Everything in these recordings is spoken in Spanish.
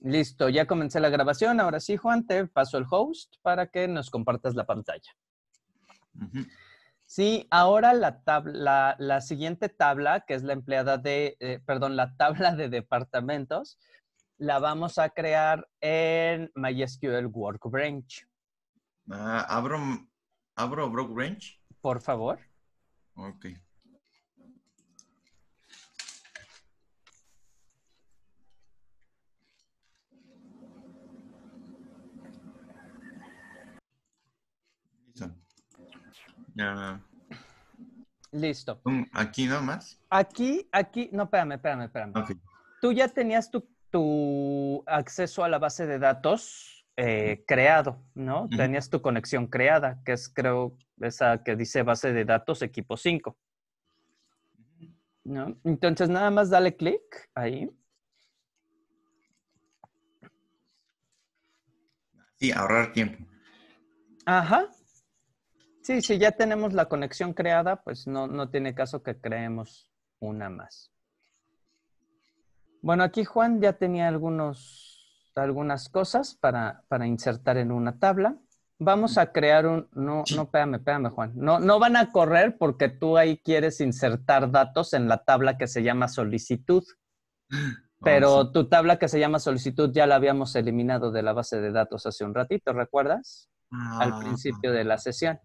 Listo, ya comencé la grabación. Ahora sí, Juan, te paso el host para que nos compartas la pantalla. Sí, ahora la, la siguiente tabla, que es la empleada de, eh, perdón, la tabla de departamentos, la vamos a crear en MySQL Workbench. Ah, ¿abro, ¿Abro Workbench? Por favor. Ok. Listo. ¿Aquí nomás? Aquí, aquí, no, espérame, espérame, espérame. Tú ya tenías tu, acceso a la base de datos eh, creado, ¿no? Tenías tu conexión creada, que es, creo, esa que dice base de datos equipo 5. ¿No? Entonces, nada más dale clic ahí. Sí, ahorrar tiempo. Ajá, Sí, si ya tenemos la conexión creada, pues no, tiene caso que creemos una más. Bueno, aquí Juan ya tenía algunos, algunas cosas para, insertar en una tabla. Vamos a crear un... No, no, pégame, pégame, Juan. No, no van a correr porque tú ahí quieres insertar datos en la tabla que se llama solicitud. Pero tu tabla que se llama solicitud ya la habíamos eliminado de la base de datos hace un ratito, ¿recuerdas? Ah, al principio de la sesión.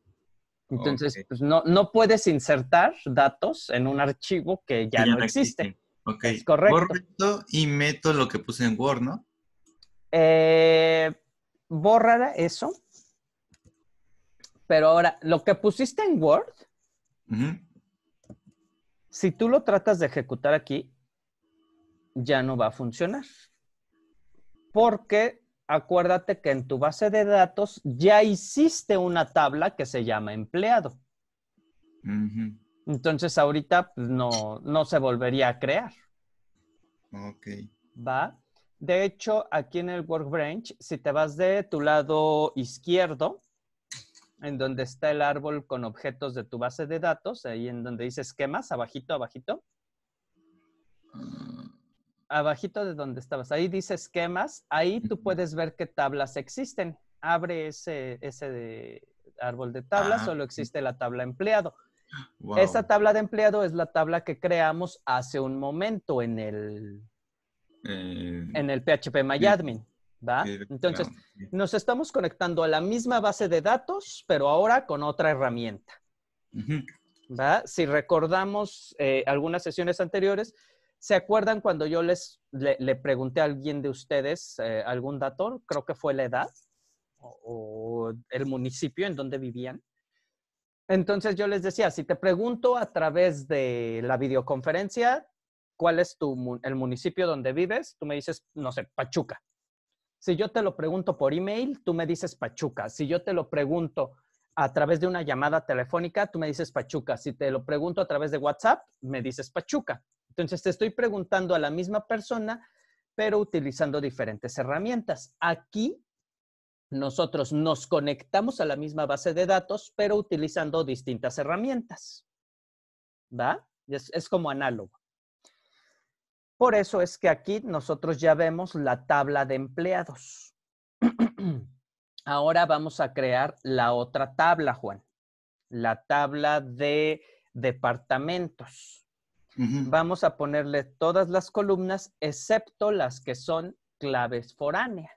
Entonces, pues no, puedes insertar datos en un archivo que ya, no existe. Es correcto. y meto lo que puse en Word, ¿no? Eh, Borrará eso. Pero ahora, lo que pusiste en Word, si tú lo tratas de ejecutar aquí, ya no va a funcionar. Porque acuérdate que en tu base de datos ya hiciste una tabla que se llama empleado. Entonces ahorita pues, no, no se volvería a crear. Ok. ¿Va? De hecho, aquí en el Workbench, si te vas de tu lado izquierdo, en donde está el árbol con objetos de tu base de datos, ahí en donde dice esquemas, abajito, abajito. Ah abajito de donde estabas, ahí dice esquemas, ahí tú puedes ver qué tablas existen. Abre ese, ese árbol de tablas, ah, solo existe la tabla empleado. Esa tabla de empleado es la tabla que creamos hace un momento en el, eh, en el PHP MyAdmin. ¿va? Entonces, nos estamos conectando a la misma base de datos, pero ahora con otra herramienta. Si recordamos eh, algunas sesiones anteriores, ¿Se acuerdan cuando yo les le, pregunté a alguien de ustedes eh, algún dato? Creo que fue la edad o, o, el municipio en donde vivían. Entonces yo les decía, si te pregunto a través de la videoconferencia cuál es tu, el municipio donde vives, tú me dices, no sé, Pachuca. Si yo te lo pregunto por email, tú me dices Pachuca. Si yo te lo pregunto a través de una llamada telefónica, tú me dices Pachuca. Si te lo pregunto a través de WhatsApp, me dices Pachuca. Entonces te estoy preguntando a la misma persona, pero utilizando diferentes herramientas. Aquí nosotros nos conectamos a la misma base de datos, pero utilizando distintas herramientas. ¿Va? Es, es como análogo. Por eso es que aquí nosotros ya vemos la tabla de empleados. Ahora vamos a crear la otra tabla, Juan. La tabla de departamentos vamos a ponerle todas las columnas excepto las que son claves foráneas.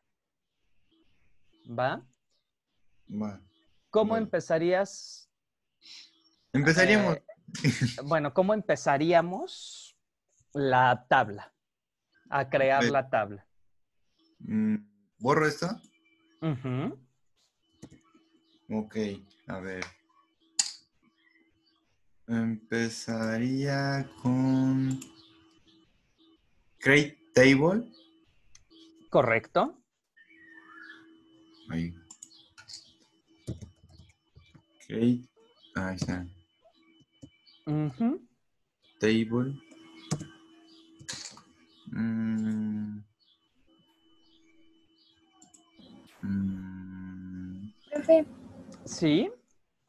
¿Va? ¿Va? ¿Cómo empezarías? Empezaríamos. Eh, bueno, ¿cómo empezaríamos la tabla? A crear la tabla. Mm, ¿Borro esta? Ok, a ver. Empezaría con Create Table. Correcto. Ahí. Create. Ahí está. Uh Table. Mm. mm. Sí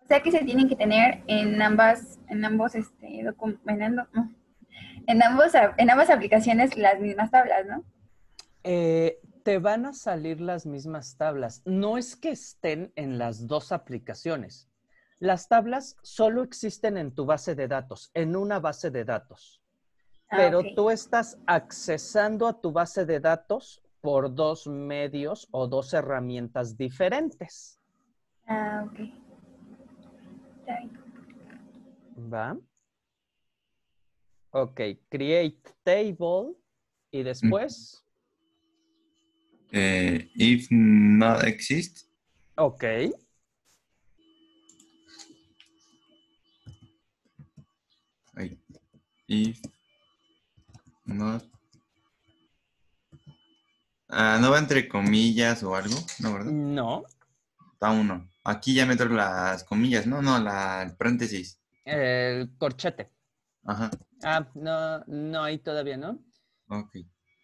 sea, que se tienen que tener en ambas, en ambos, este, en, en ambas aplicaciones las mismas tablas, ¿no? Eh, te van a salir las mismas tablas. No es que estén en las dos aplicaciones. Las tablas solo existen en tu base de datos, en una base de datos. Ah, Pero tú estás accesando a tu base de datos por dos medios o dos herramientas diferentes. Ah, ok. Va. Ok, create table y después. Eh, if not exist. Ok. If not. Ah, ¿No va entre comillas o algo? No, ¿verdad? No. Está uno. Aquí ya meto las comillas, no, no, la paréntesis. El corchete. Ajá. Ah, no, no, hay todavía, ¿no? Ok.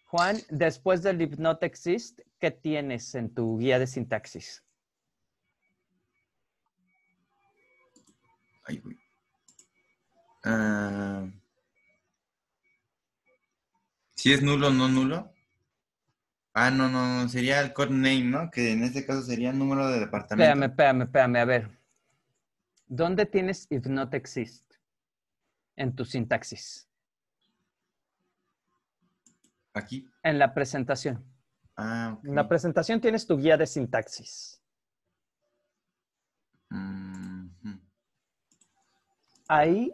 Juan, después del if not exist, ¿qué tienes en tu guía de sintaxis? Ahí voy. si es nulo, no nulo. Ah, no, no, sería el code name, ¿no? Que en este caso sería el número de departamento. Espérame, espérame, espérame, a ver. ¿Dónde tienes if not exist en tu sintaxis? Aquí. En la presentación. Ah, En la presentación tienes tu guía de sintaxis. Ahí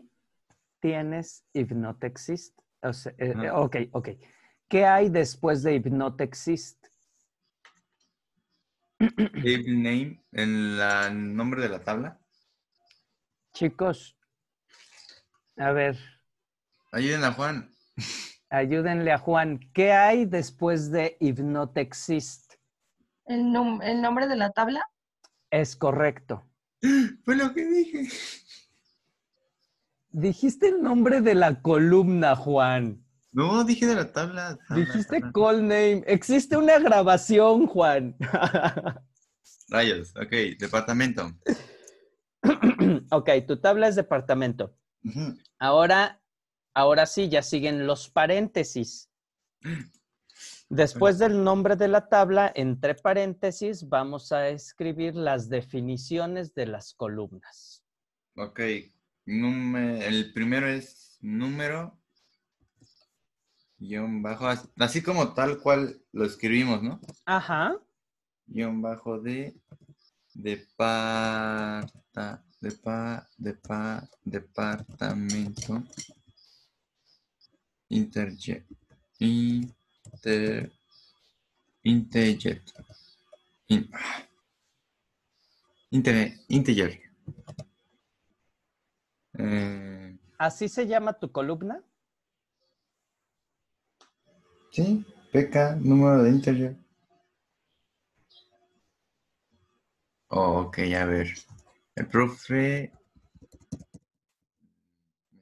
tienes if not exist. ok, ok. ¿Qué hay después de if exist? name, en el nombre de la tabla. Chicos, a ver. Ayúdenle a Juan. Ayúdenle a Juan. ¿Qué hay después de if exist? ¿El, el nombre de la tabla? Es correcto. Fue lo que dije. Dijiste el nombre de la columna, Juan. No, dije de la tabla. Dijiste call name. Existe una grabación, Juan. Rayos, ok, departamento. ok, tu tabla es departamento. Ahora, ahora sí, ya siguen los paréntesis. Después del nombre de la tabla, entre paréntesis, vamos a escribir las definiciones de las columnas. Ok, el primero es número, Guión bajo, así como tal cual lo escribimos, ¿no? Ajá. Guión bajo de pa de pa departamento interjet, inter, interjet, interjet. Eh, ¿Así se llama tu columna? Sí, PK, número de interior. Oh, ok, a ver. El profe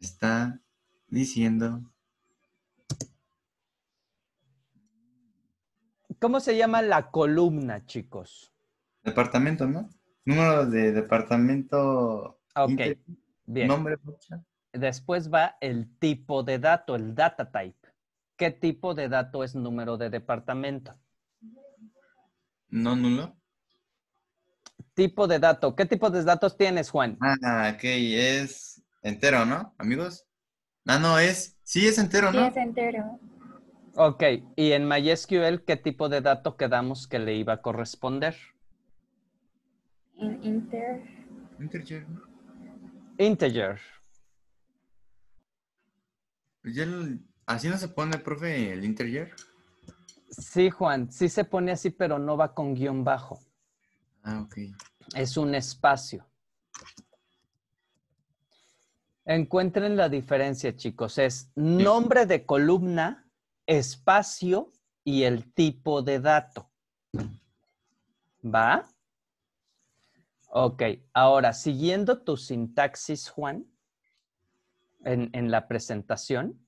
está diciendo. ¿Cómo se llama la columna, chicos? Departamento, ¿no? Número de departamento. Ok, bien. Nombre. Después va el tipo de dato, el data type. ¿Qué tipo de dato es número de departamento? No nulo. Tipo de dato. ¿Qué tipo de datos tienes, Juan? Ah, ok, es entero, ¿no, amigos? Ah, no, es. Sí, es entero, ¿no? Sí, es entero. Ok, y en MySQL, ¿qué tipo de dato quedamos que le iba a corresponder? En inter. Integer. Integer. Pues ya, ¿Así no se pone, profe, el interior? Sí, Juan, sí se pone así, pero no va con guión bajo. Ah, ok. Es un espacio. Encuentren la diferencia, chicos. Es nombre de columna, espacio y el tipo de dato. ¿Va? Ok, ahora, siguiendo tu sintaxis, Juan, en, en la presentación,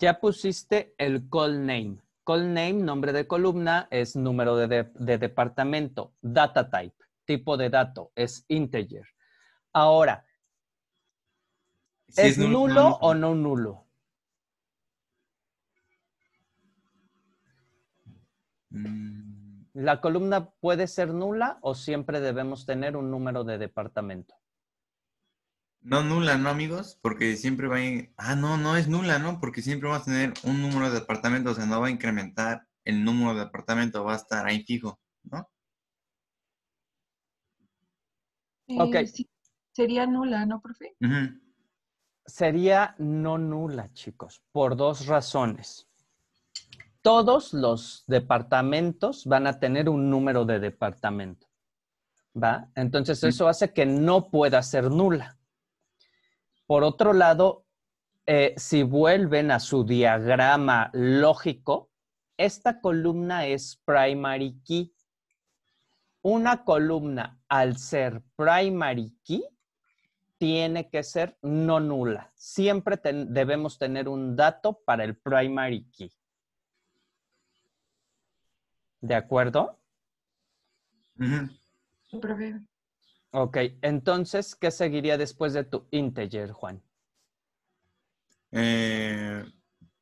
Ya pusiste el call name. Call name, nombre de columna, es número de, departamento. Data type, tipo de dato, es integer. Ahora, ¿es, nulo o no nulo? Mm. ¿La columna puede ser nula o siempre debemos tener un número de departamento? No nula, ¿no, amigos? Porque siempre va a... ir... Ah, no, no es nula, ¿no? Porque siempre va a tener un número de departamentos. o sea, no va a incrementar el número de departamento. va a estar ahí fijo, ¿no? ok. Eh, sería nula, ¿no, profe? Sería no nula, chicos, por dos razones. Todos los departamentos van a tener un número de departamento, ¿va? Entonces mm. eso hace que no pueda ser nula. Por otro lado, eh, si vuelven a su diagrama lógico, esta columna es primary key. Una columna, al ser primary key, tiene que ser no nula. Siempre debemos tener un dato para el primary key. ¿De acuerdo? Ok, entonces, ¿qué seguiría después de tu integer, Juan? Eh,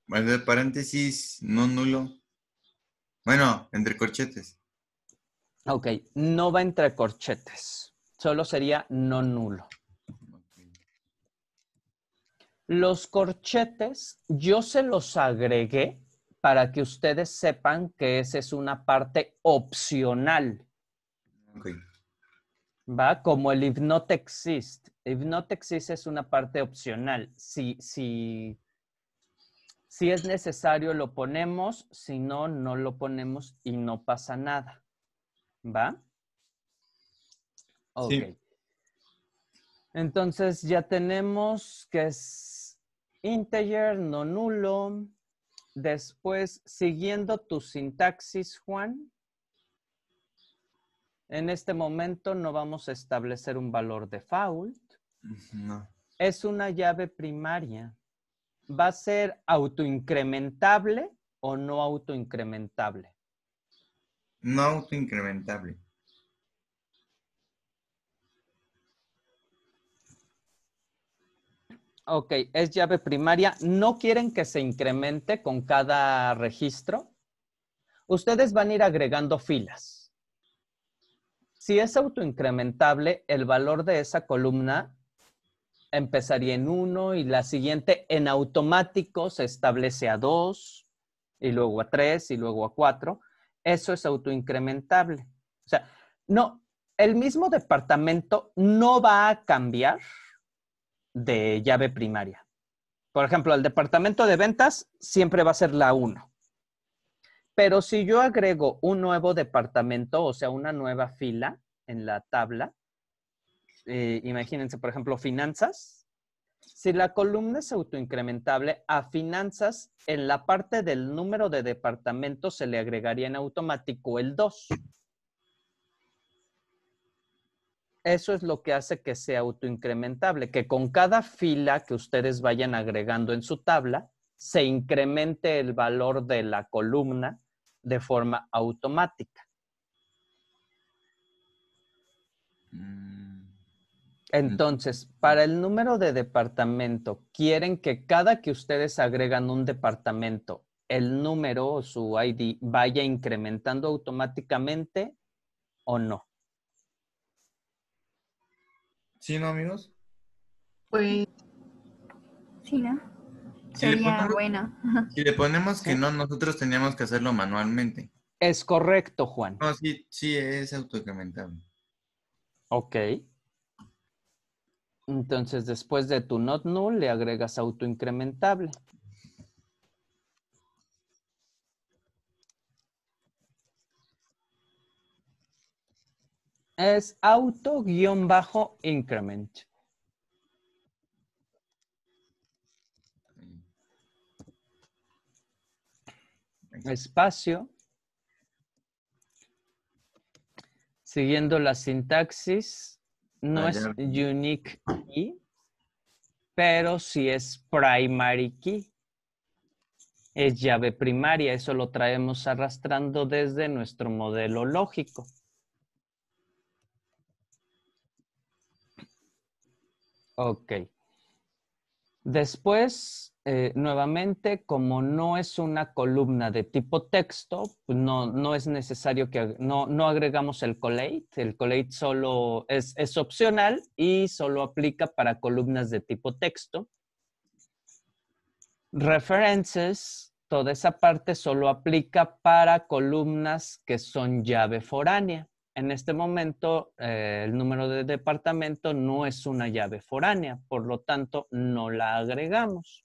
pues, de paréntesis, no nulo. Bueno, entre corchetes. Ok, no va entre corchetes. Solo sería no nulo. Los corchetes yo se los agregué para que ustedes sepan que esa es una parte opcional va como el if not exist. If not exist es una parte opcional. Si, si es necesario lo ponemos, si no, no lo ponemos y no pasa nada. ¿Va? Ok. Entonces ya tenemos que es integer, no nulo. Después, siguiendo tu sintaxis, Juan, en este momento no vamos a establecer un valor default. No. Es una llave primaria. ¿Va a ser autoincrementable o no autoincrementable? No autoincrementable. Ok, es llave primaria. ¿No quieren que se incremente con cada registro? Ustedes van a ir agregando filas. Si es autoincrementable, el valor de esa columna empezaría en 1 y la siguiente en automático se establece a 2 y luego a 3 y luego a 4. Eso es autoincrementable. O sea, no, el mismo departamento no va a cambiar de llave primaria. Por ejemplo, el departamento de ventas siempre va a ser la 1. Pero si yo agrego un nuevo departamento, o sea, una nueva fila en la tabla, eh, imagínense, por ejemplo, finanzas. Si la columna es autoincrementable, a finanzas en la parte del número de departamentos se le agregaría en automático el 2. Eso es lo que hace que sea autoincrementable, que con cada fila que ustedes vayan agregando en su tabla, se incremente el valor de la columna de forma automática. Mm. Entonces, para el número de departamento, quieren que cada que ustedes agregan un departamento, el número o su ID vaya incrementando automáticamente o no. ¿Sí, no, amigos? Pues. Sí, ¿no? sería buena. Si le ponemos que no, nosotros teníamos que hacerlo manualmente. Es correcto, Juan. No, sí, sí, es autoincrementable. Ok. Entonces, después de tu not null, le agregas autoincrementable. Es auto-increment. espacio, siguiendo la sintaxis, no ah, es unique key, pero sí es primary key. Es llave primaria, eso lo traemos arrastrando desde nuestro modelo lógico. Ok. Después eh, nuevamente, como no es una columna de tipo texto, pues no, es necesario que no, agregamos el collate. El collate solo es, opcional y solo aplica para columnas de tipo texto. References, toda esa parte solo aplica para columnas que son llave foránea. En este momento, eh, el número de departamento no es una llave foránea, por lo tanto, no la agregamos.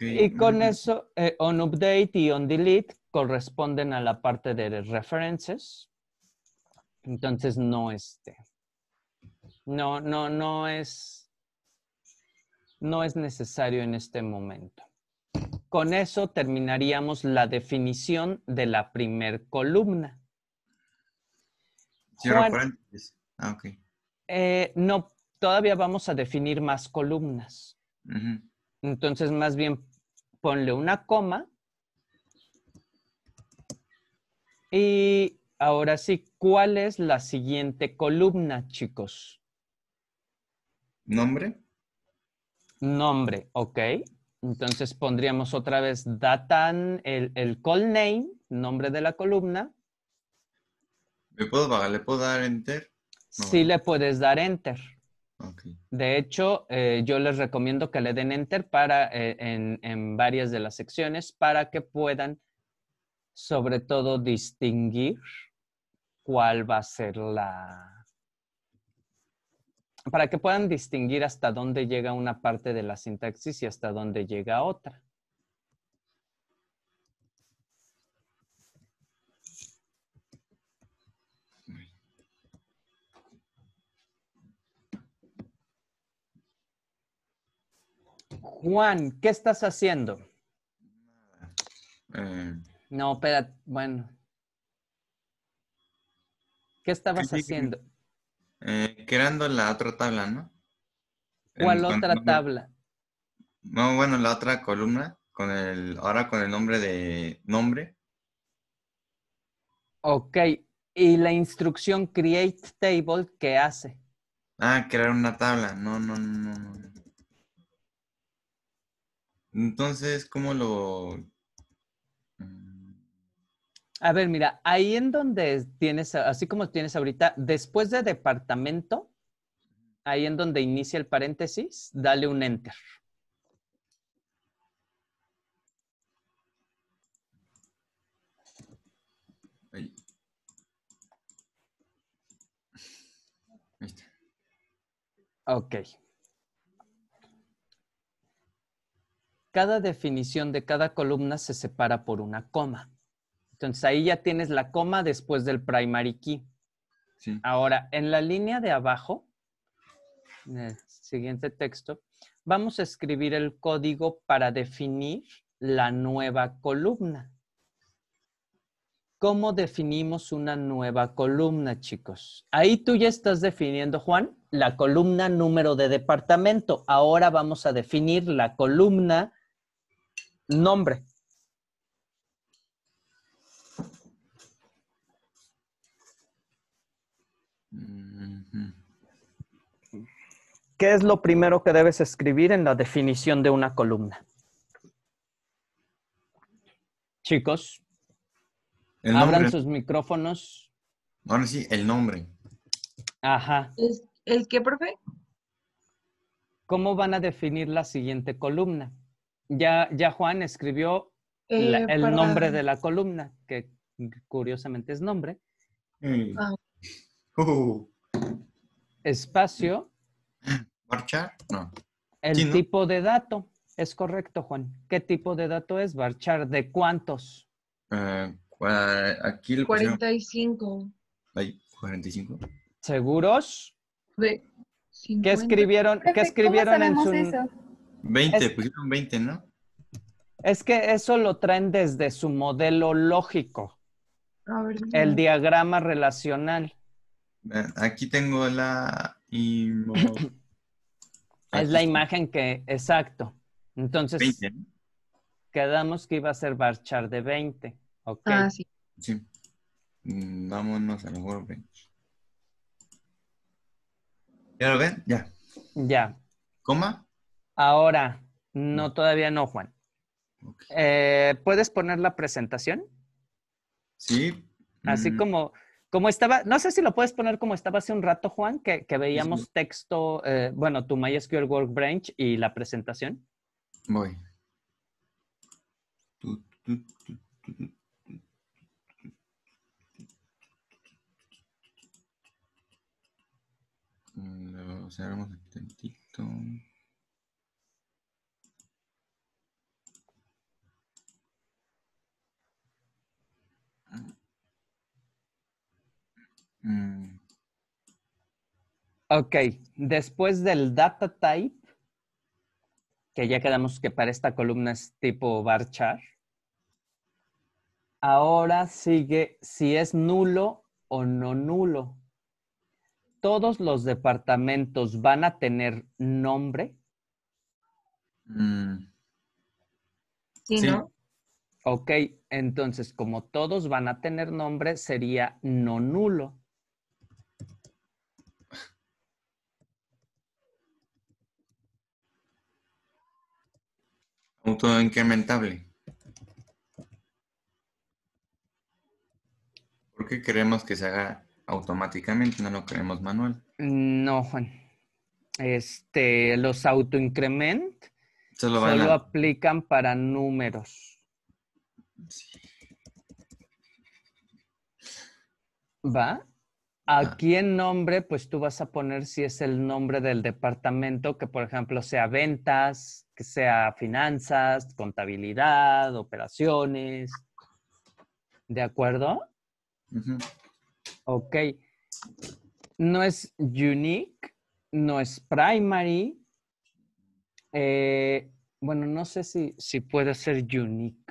Y con eso, eh, on update y on delete corresponden a la parte de references. Entonces no este. No, no, no es. No es necesario en este momento. Con eso terminaríamos la definición de la primer columna. paréntesis. Ah, okay. Eh, no, todavía vamos a definir más columnas. Entonces, más bien, ponle una coma. Y ahora sí, ¿cuál es la siguiente columna, chicos? Nombre. Nombre, ok. Entonces pondríamos otra vez datan, el, el call name, nombre de la columna. ¿Me puedo ¿Le puedo dar enter? Sí, le puedes dar enter. De hecho, eh, yo les recomiendo que le den enter para, eh, en, en, varias de las secciones para que puedan, sobre todo, distinguir cuál va a ser la... Para que puedan distinguir hasta dónde llega una parte de la sintaxis y hasta dónde llega otra. Juan, ¿qué estás haciendo? Eh, no, espera, bueno. ¿Qué estabas haciendo? Eh, creando la otra tabla, ¿no? ¿Cuál otra tabla? No, bueno, la otra columna, con el, ahora con el nombre de nombre. Ok, y la instrucción create table, ¿qué hace? Ah, crear una tabla. No, no, no, no. Entonces, ¿cómo lo...? Mm? A ver, mira, ahí en donde tienes, así como tienes ahorita, después de departamento, ahí en donde inicia el paréntesis, dale un enter. Ahí. Ok. cada definición de cada columna se separa por una coma. Entonces ahí ya tienes la coma después del primary key. Ahora, en la línea de abajo, en el siguiente texto, vamos a escribir el código para definir la nueva columna. ¿Cómo definimos una nueva columna, chicos? Ahí tú ya estás definiendo, Juan, la columna número de departamento. Ahora vamos a definir la columna Nombre. ¿Qué es lo primero que debes escribir en la definición de una columna? Chicos, abran sus micrófonos. Ahora sí, el nombre. Ajá. ¿El, ¿El qué, profe? ¿Cómo van a definir la siguiente columna? ya, Juan escribió eh, el nombre de la columna, que curiosamente es nombre. Mm. Ah. Uh. Espacio. ¿Barchar? No. El tipo de dato. Es correcto, Juan. ¿Qué tipo de dato es barchar? ¿De cuántos? Eh, aquí 45. 45? ¿Seguros? De ¿Qué escribieron, ¿qué escribieron en su... 20, pues pusieron 20, ¿no? Es que eso lo traen desde su modelo lógico, a ver, el diagrama relacional. Aquí tengo la... es la imagen que, exacto. Entonces, 20, ¿no? quedamos que iba a ser Barchar de 20. Okay. Ah, sí. Sí. Mm, vámonos a lo mejor 20. ¿Ya lo ven? Ya. Ya. ¿Coma? Ahora, no, mm. todavía no, Juan. Eh, ¿Puedes poner la presentación? Sí. Así mm. como, como estaba, no sé si lo puedes poner como estaba hace un rato, Juan, que, veíamos texto, eh, bueno, tu MySQL Workbench y la presentación. Voy. Mm, Mm. Ok, después del data type, que ya quedamos que para esta columna es tipo bar ahora sigue si es nulo o no nulo. ¿Todos los departamentos van a tener nombre? Mm. Sí, Ok, entonces como todos van a tener nombre, sería no nulo. autoincrementable. ¿Por qué queremos que se haga automáticamente? No lo queremos manual. No, Juan. Este, los autoincrement solo, solo aplican para números. ¿Va? Aquí ah. en nombre, pues tú vas a poner si es el nombre del departamento, que por ejemplo sea ventas, que sea finanzas, contabilidad, operaciones. ¿De acuerdo? Ok. No es unique, no es primary. Eh, bueno, no sé si, si puede ser unique.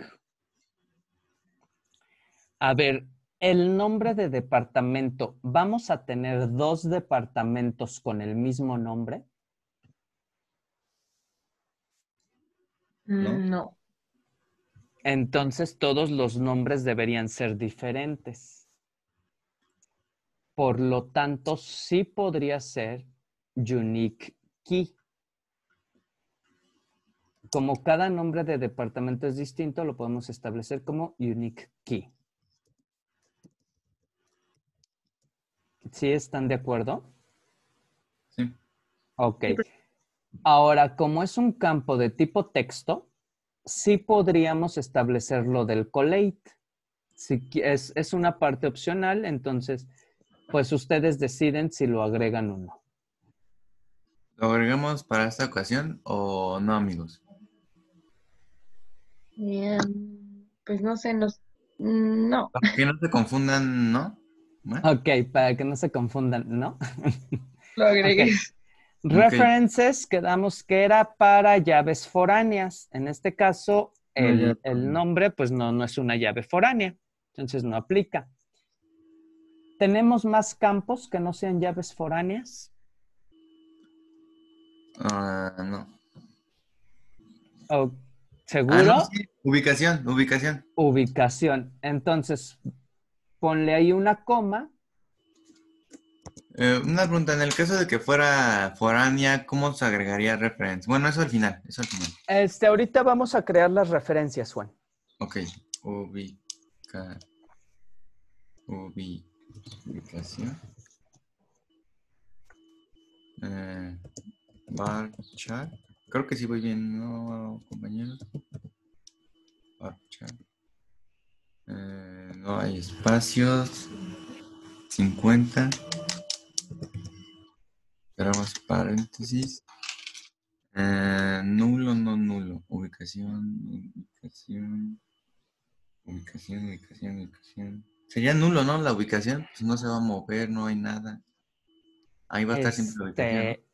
A ver, el nombre de departamento, ¿vamos a tener dos departamentos con el mismo nombre? No. Mm, Entonces todos los nombres deberían ser diferentes. Por lo tanto, sí podría ser unique key. Como cada nombre de departamento es distinto, lo podemos establecer como unique key. ¿Sí están de acuerdo? Sí. Ok. Ahora, como es un campo de tipo texto, sí podríamos establecer lo del collate. Si es, es una parte opcional, entonces, pues ustedes deciden si lo agregan o no. ¿Lo agregamos para esta ocasión o no, amigos? pues no sé, mm, no. Para que no se confundan, ¿no? Ok, para que no se confundan, ¿no? Lo agregué. References, quedamos que era para llaves foráneas. En este caso, el, nombre, pues no, no es una llave foránea. Entonces no aplica. ¿Tenemos más campos que no sean llaves foráneas? Ah, no. ¿Seguro? Ah, ubicación, ubicación. Ubicación. Entonces, ponle ahí una coma. Eh, una pregunta, en el caso de que fuera foránea, ¿cómo se agregaría referencia? Bueno, eso al final, eso al final. Este, ahorita vamos a crear las referencias, Juan. Ok, ubicar, ubicación, eh, bar chart, creo que sí voy bien, ¿no, compañeros? Bar eh, no hay espacios. 50. Cerramos paréntesis. Eh, nulo, no nulo. Ubicación, ubicación. Ubicación, ubicación, ubicación. Sería nulo, ¿no? La ubicación, pues no se va a mover, no hay nada. Ahí va a estar siempre ubicación. Este,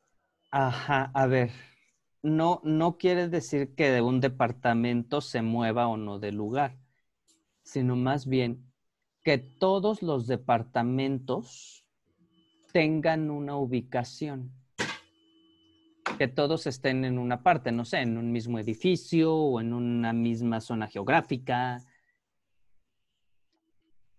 ajá, a ver. No, no quiere decir que de un departamento se mueva o no de lugar sino más bien que todos los departamentos tengan una ubicación, que todos estén en una parte, no sé, en un mismo edificio o en una misma zona geográfica.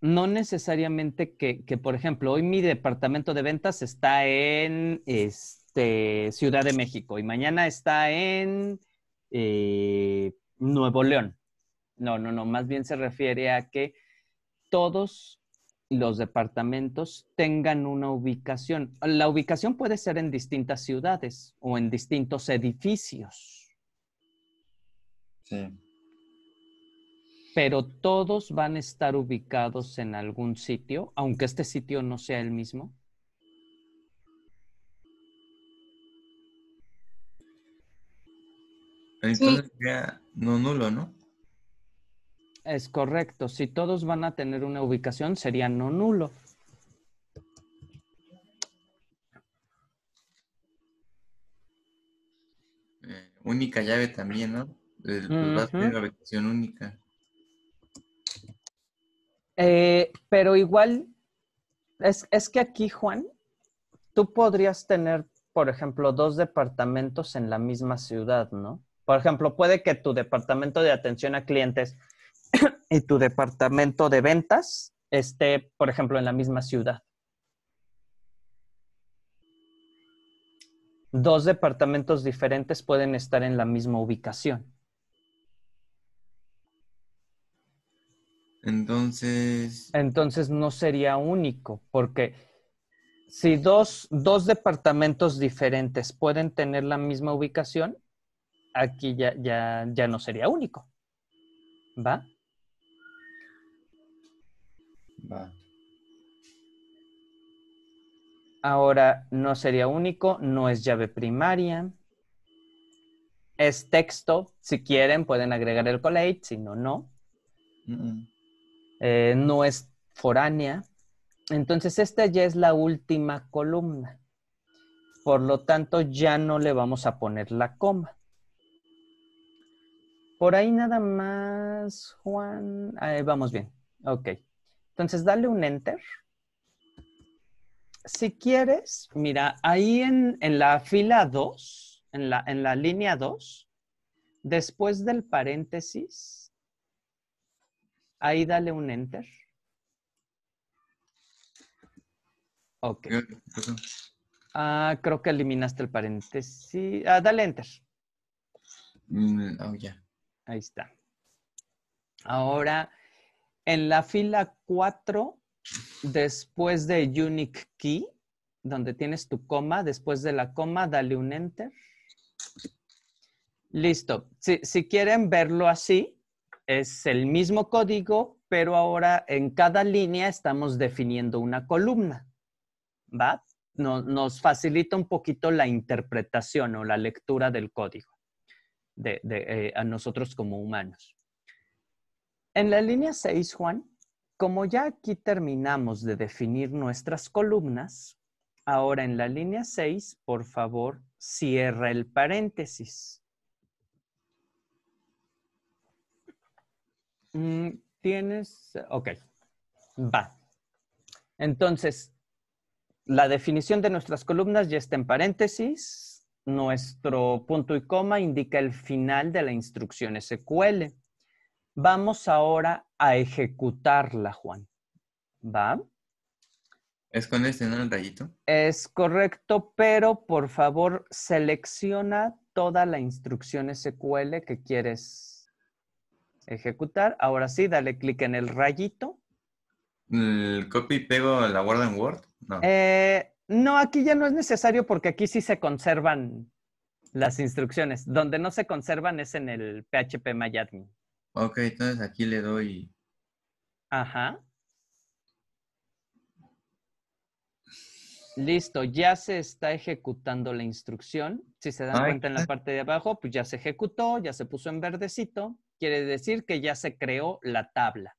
No necesariamente que, que por ejemplo, hoy mi departamento de ventas está en este, Ciudad de México y mañana está en eh, Nuevo León no, no, no, más bien se refiere a que todos los departamentos tengan una ubicación. La ubicación puede ser en distintas ciudades o en distintos edificios. Sí. Pero todos van a estar ubicados en algún sitio, aunque este sitio no sea el mismo. Entonces ya no nulo, ¿no? Es correcto. Si todos van a tener una ubicación, sería no nulo. Eh, única llave también, ¿no? Pues, a tener ubicación única. Eh, pero igual, es, es que aquí, Juan, tú podrías tener, por ejemplo, dos departamentos en la misma ciudad, ¿no? Por ejemplo, puede que tu departamento de atención a clientes y tu departamento de ventas esté, por ejemplo, en la misma ciudad. Dos departamentos diferentes pueden estar en la misma ubicación. Entonces... Entonces no sería único, porque si dos, departamentos diferentes pueden tener la misma ubicación, aquí ya, ya, ya no sería único. ¿Va? Ahora, no sería único, no es llave primaria. Es texto. Si quieren, pueden agregar el collate, si no, no. Eh, no es foránea. Entonces, esta ya es la última columna. Por lo tanto, ya no le vamos a poner la coma. Por ahí nada más, Juan. Ah, eh, vamos bien. Ok. Entonces, dale un enter. Si quieres, mira, ahí en, la fila 2, en la, línea 2, después del paréntesis, ahí dale un enter. Ok. Pues, ah, creo que eliminaste el paréntesis. Ah, dale enter. Mm, oh, Ahí está. Ahora, en la fila 4, después de unique key, donde tienes tu coma, después de la coma, dale un enter. Listo. Si, quieren verlo así, es el mismo código, pero ahora en cada línea estamos definiendo una columna. nos, facilita un poquito la interpretación o la lectura del código eh, a nosotros como humanos. En la línea 6, Juan, como ya aquí terminamos de definir nuestras columnas, ahora en la línea 6, por favor, cierra el paréntesis. Mm, tienes, ok, va. Entonces, la definición de nuestras columnas ya está en paréntesis. Nuestro punto y coma indica el final de la instrucción SQL. Vamos ahora a ejecutarla, Juan. ¿Va? ¿Es con este, el rayito? Es correcto, pero por favor selecciona toda la instrucción SQL que quieres ejecutar. Ahora sí, dale clic en el rayito. ¿El copy y pego la guarda en Word? Eh, no. aquí ya no es necesario porque aquí sí se conservan las instrucciones. Donde no se conservan es en el PHP Ok, entonces aquí le doy. Ajá. Listo, ya se está ejecutando la instrucción. Si se dan cuenta en la parte de abajo, pues ya se ejecutó, ya se puso en verdecito. Quiere decir que ya se creó la tabla.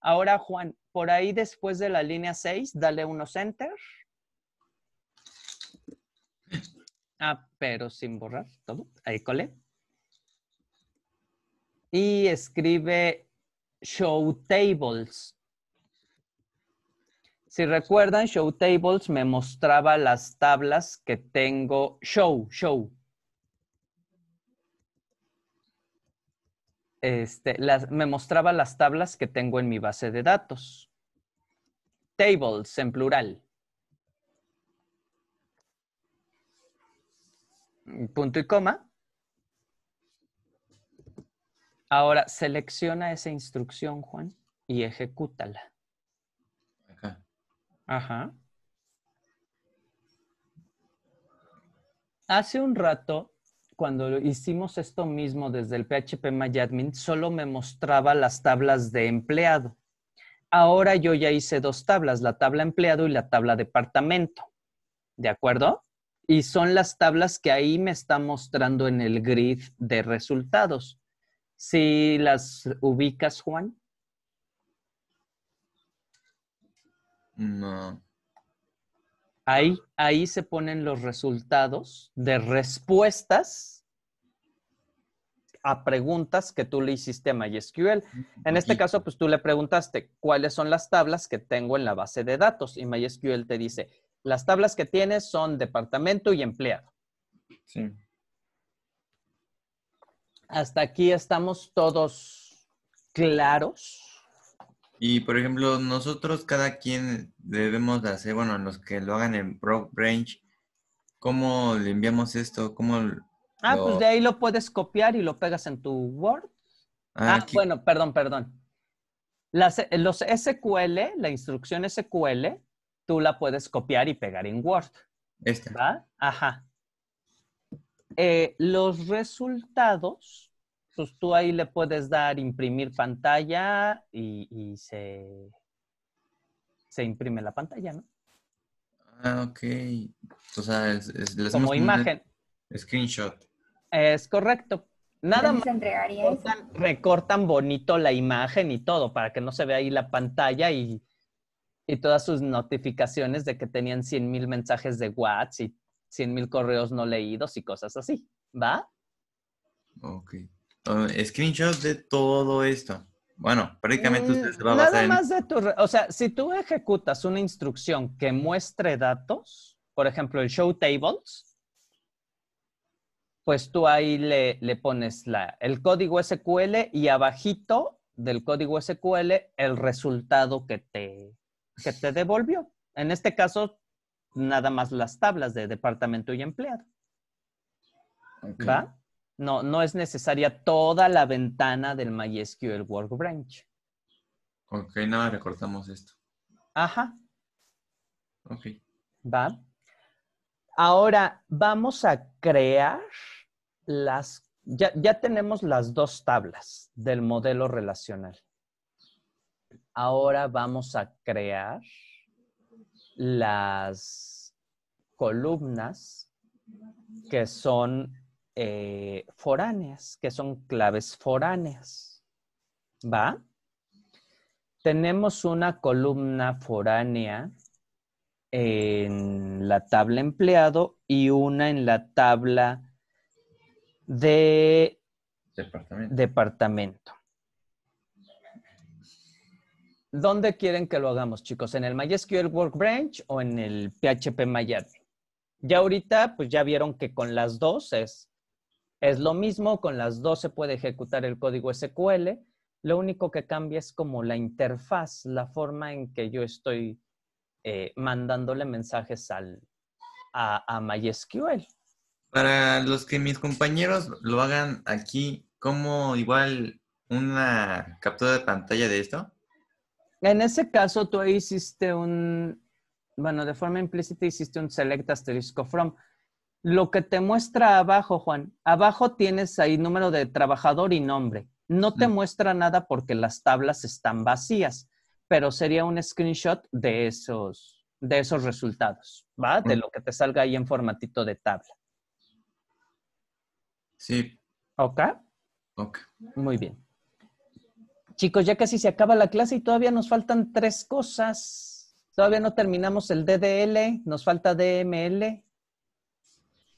Ahora, Juan, por ahí después de la línea 6, dale unos enter. Ah, pero sin borrar todo. Ahí cole y escribe show tables. Si recuerdan, show tables me mostraba las tablas que tengo show, show. Este, me mostraba las tablas que tengo en mi base de datos. Tables en plural. Punto y coma. Ahora, selecciona esa instrucción, Juan, y ejecútala. Acá. Ajá. Hace un rato, cuando hicimos esto mismo desde el PHP MyAdmin, solo me mostraba las tablas de empleado. Ahora yo ya hice dos tablas, la tabla empleado y la tabla departamento. ¿De acuerdo? Y son las tablas que ahí me está mostrando en el grid de resultados si las ubicas, Juan? No. Ahí, ahí se ponen los resultados de respuestas a preguntas que tú le hiciste a MySQL. En este caso, pues tú le preguntaste cuáles son las tablas que tengo en la base de datos y MySQL te dice, las tablas que tienes son departamento y empleado. Sí. Hasta aquí estamos todos claros. Y por ejemplo, nosotros cada quien debemos de hacer, bueno, los que lo hagan en Pro Branch, ¿cómo le enviamos esto? ¿Cómo Ah, pues de ahí lo puedes copiar y lo pegas en tu Word. Ah, ah bueno, perdón, perdón. los SQL, la instrucción SQL, tú la puedes copiar y pegar en Word. ¿Va? Ajá. Eh, los resultados, pues tú ahí le puedes dar imprimir pantalla y, se, imprime la pantalla, ¿no? Ah, ok. O sea, es, como imagen. Screenshot. Es correcto. Nada más recortan, bonito la imagen y todo para que no se vea ahí la pantalla y, y todas sus notificaciones de que tenían 100,000 mil mensajes de WhatsApp y 100 mil correos no leídos y cosas así. ¿Va? Ok. Ah, Screenshots de todo esto. Bueno, prácticamente usted se va a Nada más de tu... O sea, si tú ejecutas una instrucción que muestre datos, por ejemplo, el show tables, pues tú ahí le, le pones la, el código SQL y abajito del código SQL el resultado que te, que te devolvió. En este caso, nada más las tablas de departamento y empleado. ¿Va? No, no es necesaria toda la ventana del MySQL Workbench. Ok, nada, recortamos esto. Ajá. Ok. ¿Va? Ahora vamos a crear las... ya tenemos las dos tablas del modelo relacional. Ahora vamos a crear las columnas que son eh, foráneas, que son claves foráneas. ¿Va? Tenemos una columna foránea en la tabla empleado y una en la tabla de departamento. ¿Dónde quieren que lo hagamos, chicos? ¿En el MySQL Workbench o en el PHP MyAdmin? Ya ahorita, pues ya vieron que con las dos es, lo mismo, con las dos se puede ejecutar el código SQL. Lo único que cambia es como la interfaz, la forma en que yo estoy eh, mandándole mensajes al, a MySQL. Para los que mis compañeros lo hagan aquí, ¿como igual una captura de pantalla de esto? En ese caso, tú hiciste un, bueno, de forma implícita hiciste un select asterisco from. Lo que te muestra abajo, Juan, abajo tienes ahí número de trabajador y nombre. No te mm. muestra nada porque las tablas están vacías, pero sería un screenshot de esos, de esos resultados, ¿va? De mm. lo que te salga ahí en formatito de tabla. Sí. ¿Ok? Ok. Muy bien. Chicos, ya casi se acaba la clase y todavía nos faltan tres cosas. Todavía no terminamos el DDL, nos falta DML.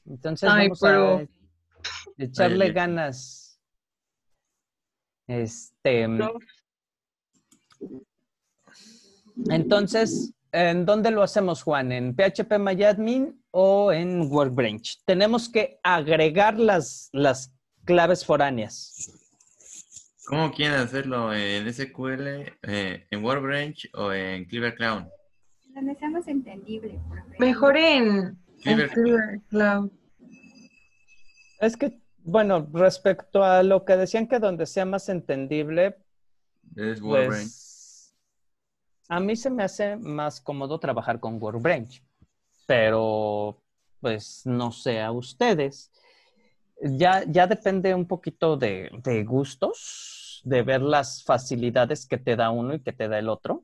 Entonces vamos a echarle ganas. Este. Entonces, ¿en dónde lo hacemos, Juan? ¿En PHP MyAdmin o en Workbench? Tenemos que agregar las, las claves foráneas. ¿Cómo quieren hacerlo? ¿En SQL, eh, en WordBranch o en Cleaver Cloud? Donde sea más entendible. Mejor en Cleaver, Cloud. Es que, bueno, respecto a lo que decían que donde sea más entendible, es WordBranch. Pues, a mí se me hace más cómodo trabajar con WordBranch, pero pues no sé a ustedes ya, ya depende un poquito de, de gustos, de ver las facilidades que te da uno y que te da el otro.